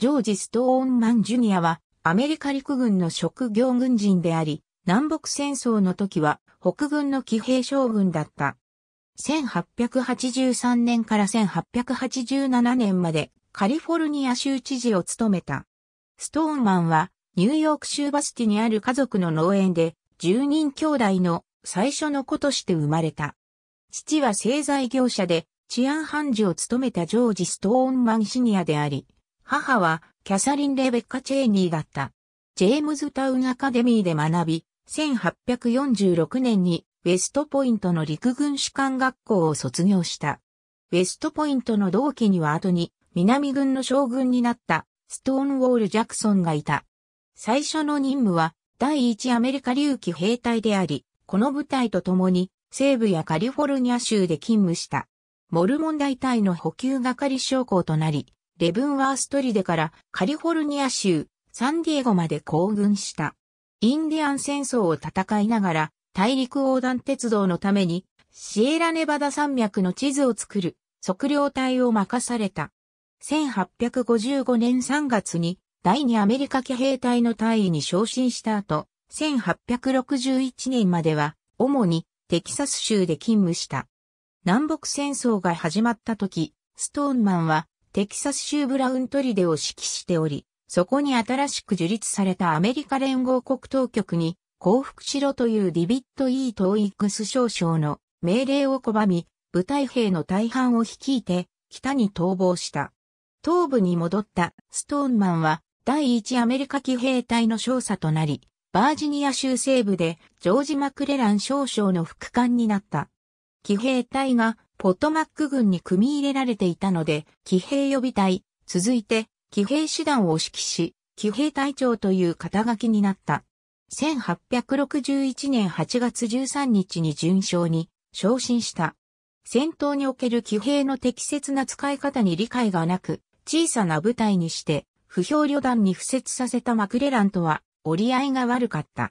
ジョージ・ストーンマン・ジュニアは、アメリカ陸軍の職業軍人であり、南北戦争の時は、北軍の騎兵将軍だった。1883年から1887年まで、カリフォルニア州知事を務めた。ストーンマンは、ニューヨーク州バスティにある家族の農園で、10人兄弟の最初の子として生まれた。父は製材業者で、治安判事を務めたジョージ・ストーンマンシニアであり、母はキャサリン・レベッカ・チェーニーだった。ジェームズタウンアカデミーで学び、1846年にウェストポイントの陸軍士官学校を卒業した。ウェストポイントの同期には後に南軍の将軍になったストーンウォール・ジャクソンがいた。最初の任務は第一アメリカ流起兵隊であり、この部隊と共に西部やカリフォルニア州で勤務した。モルモン大隊の補給係将校となり、レブンワーストリデからカリフォルニア州サンディエゴまで行軍した。インディアン戦争を戦いながら大陸横断鉄道のためにシエラネバダ山脈の地図を作る測量隊を任された。1855年3月に第2アメリカ騎兵隊の隊員に昇進した後、1861年までは主にテキサス州で勤務した。南北戦争が始まった時、ストーンマンはテキサス州ブラウントリデを指揮しており、そこに新しく樹立されたアメリカ連合国当局に降伏しろというディビット・イート・イックス少将の命令を拒み、部隊兵の大半を率いて北に逃亡した。東部に戻ったストーンマンは第一アメリカ騎兵隊の少佐となり、バージニア州西部でジョージ・マクレラン少将の副官になった。騎兵隊がポトマック軍に組み入れられていたので、騎兵予備隊、続いて、騎兵師団を指揮し、騎兵隊長という肩書きになった。1861年8月13日に順将に昇進した。戦闘における騎兵の適切な使い方に理解がなく、小さな部隊にして、不評旅団に付設させたマクレランとは折り合いが悪かった。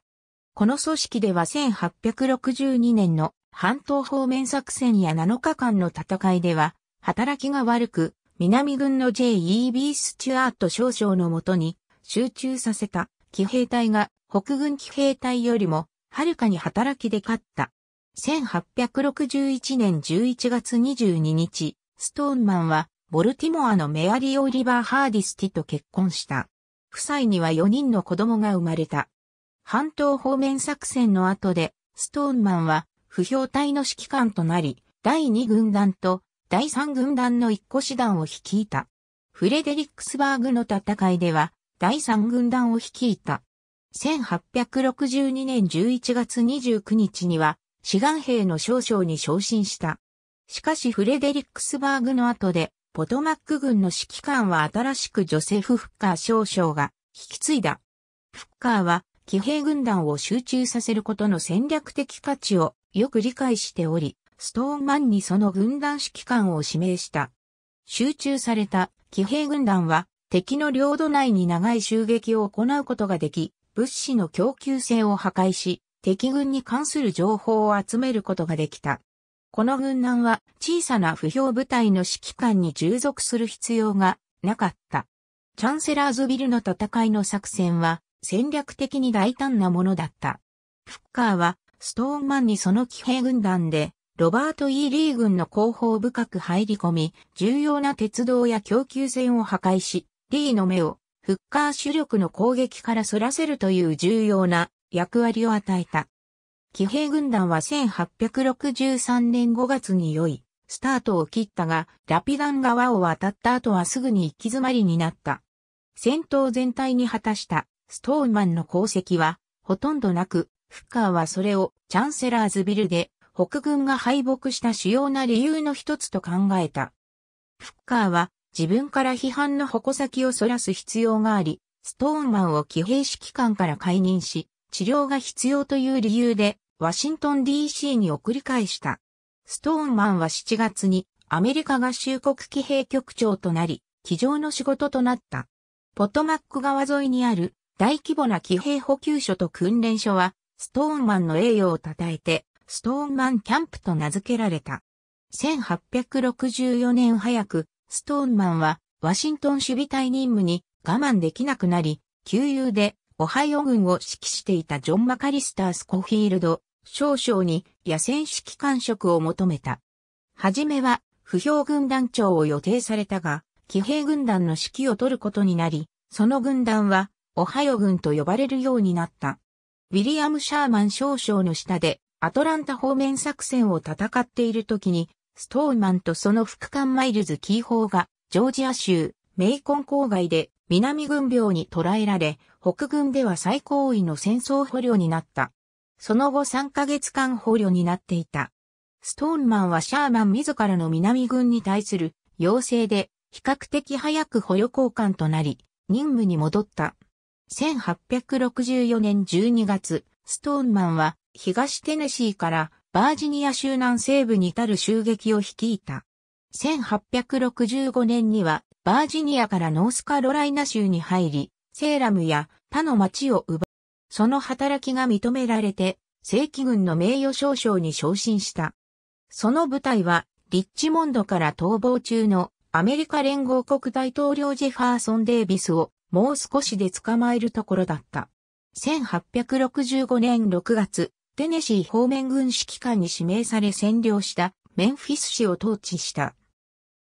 この組織では1862年の半島方面作戦や7日間の戦いでは、働きが悪く、南軍の J.E.B. スチュアート少将のもとに集中させた騎兵隊が北軍騎兵隊よりもはるかに働きで勝った。1861年11月22日、ストーンマンはボルティモアのメアリー・オリバー・ハーディスティと結婚した。夫妻には4人の子供が生まれた。半島方面作戦の後で、ストーンマンは不評隊の指揮官となり、第2軍団と第3軍団の一個師団を率いた。フレデリックスバーグの戦いでは、第3軍団を率いた。1862年11月29日には、志願兵の少将に昇進した。しかしフレデリックスバーグの後で、ポトマック軍の指揮官は新しくジョセフ・フッカー少将が引き継いだ。フッカーは騎兵軍団を集中させることの戦略的価値をよく理解しており、ストーンマンにその軍団指揮官を指名した。集中された騎兵軍団は敵の領土内に長い襲撃を行うことができ、物資の供給性を破壊し、敵軍に関する情報を集めることができた。この軍団は小さな不評部隊の指揮官に従属する必要がなかった。チャンセラーズビルの戦いの作戦は戦略的に大胆なものだった。フッカーは、ストーンマンにその騎兵軍団で、ロバート・ E・ リー軍の後方深く入り込み、重要な鉄道や供給線を破壊し、リーの目を、フッカー主力の攻撃から反らせるという重要な役割を与えた。騎兵軍団は1863年5月に良い、スタートを切ったが、ラピダン川を渡った後はすぐに行き詰まりになった。戦闘全体に果たしたストーンマンの功績はほとんどなく、フッカーはそれをチャンセラーズビルで北軍が敗北した主要な理由の一つと考えた。フッカーは自分から批判の矛先をそらす必要があり、ストーンマンを騎兵指揮官から解任し、治療が必要という理由で、ワシントン DC に送り返した。ストーンマンは7月にアメリカ合衆国騎兵局長となり、機上の仕事となった。ポトマック川沿いにある大規模な騎兵補給所と訓練所は、ストーンマンの栄誉を称えて、ストーンマンキャンプと名付けられた。1864年早く、ストーンマンは、ワシントン守備隊任務に我慢できなくなり、旧友で、オハイオ軍を指揮していたジョン・マカリスター・スコフィールド、少々に野戦指揮官職を求めた。はじめは、不評軍団長を予定されたが、騎兵軍団の指揮を取ることになり、その軍団は、オハヨ軍と呼ばれるようになった。ウィリアム・シャーマン少将の下で、アトランタ方面作戦を戦っている時に、ストーンマンとその副官マイルズ・キーホーが、ジョージア州、メイコン郊外で南軍病に捕らえられ、北軍では最高位の戦争捕虜になった。その後3ヶ月間捕虜になっていた。ストーンマンはシャーマン自らの南軍に対する要請で比較的早く捕虜交換となり、任務に戻った。1864年12月、ストーンマンは東テネシーからバージニア州南西部に至る襲撃を率いた。1865年にはバージニアからノースカロライナ州に入り、セーラムや他の町を奪う。その働きが認められて、正規軍の名誉少将に昇進した。その部隊は、リッチモンドから逃亡中のアメリカ連合国大統領ジェファーソン・デイビスをもう少しで捕まえるところだった。1865年6月、テネシー方面軍指揮官に指名され占領したメンフィス市を統治した。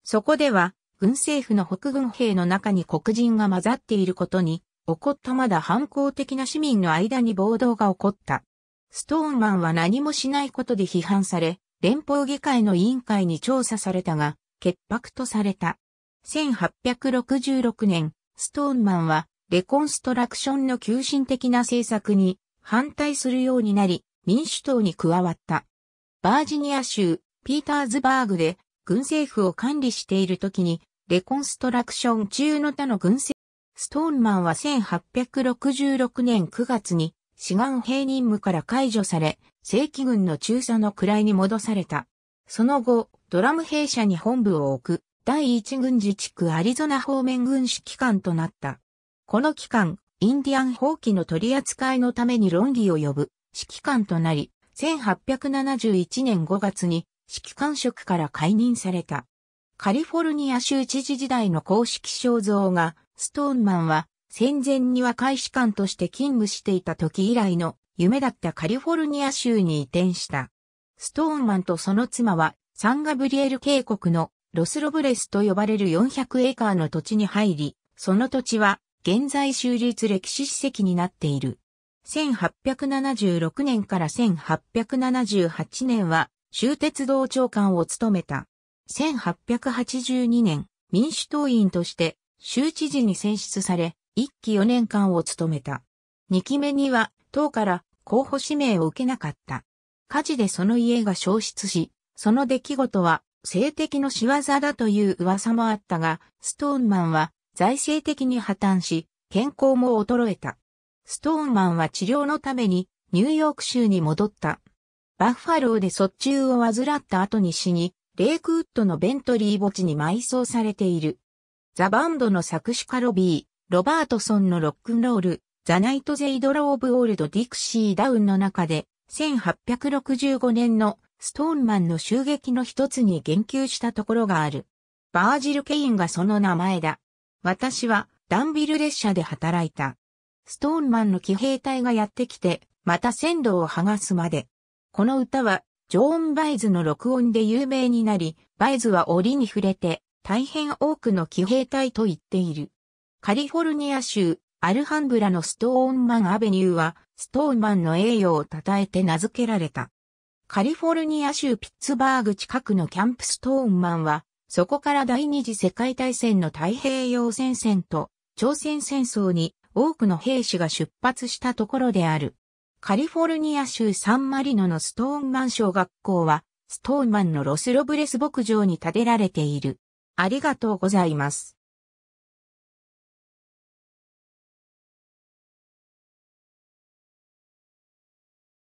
そこでは、軍政府の北軍兵の中に黒人が混ざっていることに、起こったまだ反抗的な市民の間に暴動が起こった。ストーンマンは何もしないことで批判され、連邦議会の委員会に調査されたが、潔白とされた。1866年、ストーンマンは、レコンストラクションの急進的な政策に反対するようになり、民主党に加わった。バージニア州、ピーターズバーグで、軍政府を管理している時に、レコンストラクション中の他の軍政、ストーンマンは1866年9月に、志願兵任務から解除され、正規軍の中佐の位に戻された。その後、ドラム兵舎に本部を置く。第一軍事地区アリゾナ方面軍指揮官となった。この機関、インディアン放棄の取り扱いのために論議を呼ぶ指揮官となり、1871年5月に指揮官職から解任された。カリフォルニア州知事時代の公式肖像が、ストーンマンは戦前には海士官として勤務していた時以来の夢だったカリフォルニア州に移転した。ストーンマンとその妻はサンガブリエル渓谷のロスロブレスと呼ばれる400エーカーの土地に入り、その土地は現在州立歴史史跡になっている。1876年から1878年は州鉄道長官を務めた。1882年、民主党員として州知事に選出され、1期4年間を務めた。2期目には党から候補指名を受けなかった。火事でその家が消失し、その出来事は性的の仕業だという噂もあったが、ストーンマンは財政的に破綻し、健康も衰えた。ストーンマンは治療のためにニューヨーク州に戻った。バッファローで卒中を患った後に死に、レイクウッドのベントリー墓地に埋葬されている。ザ・バンドの作詞家ロビー、ロバートソンのロックンロール、ザ・ナイト・ゼイド・ローブ・オールド・ディクシー・ダウンの中で、1865年のストーンマンの襲撃の一つに言及したところがある。バージル・ケインがその名前だ。私はダンビル列車で働いた。ストーンマンの騎兵隊がやってきて、また線路を剥がすまで。この歌は、ジョーン・バイズの録音で有名になり、バイズは檻に触れて、大変多くの騎兵隊と言っている。カリフォルニア州、アルハンブラのストーンマンアベニューは、ストーンマンの栄誉を称えて名付けられた。カリフォルニア州ピッツバーグ近くのキャンプストーンマンは、そこから第二次世界大戦の太平洋戦線と朝鮮戦争に多くの兵士が出発したところである。カリフォルニア州サンマリノのストーンマン小学校は、ストーンマンのロスロブレス牧場に建てられている。ありがとうございます。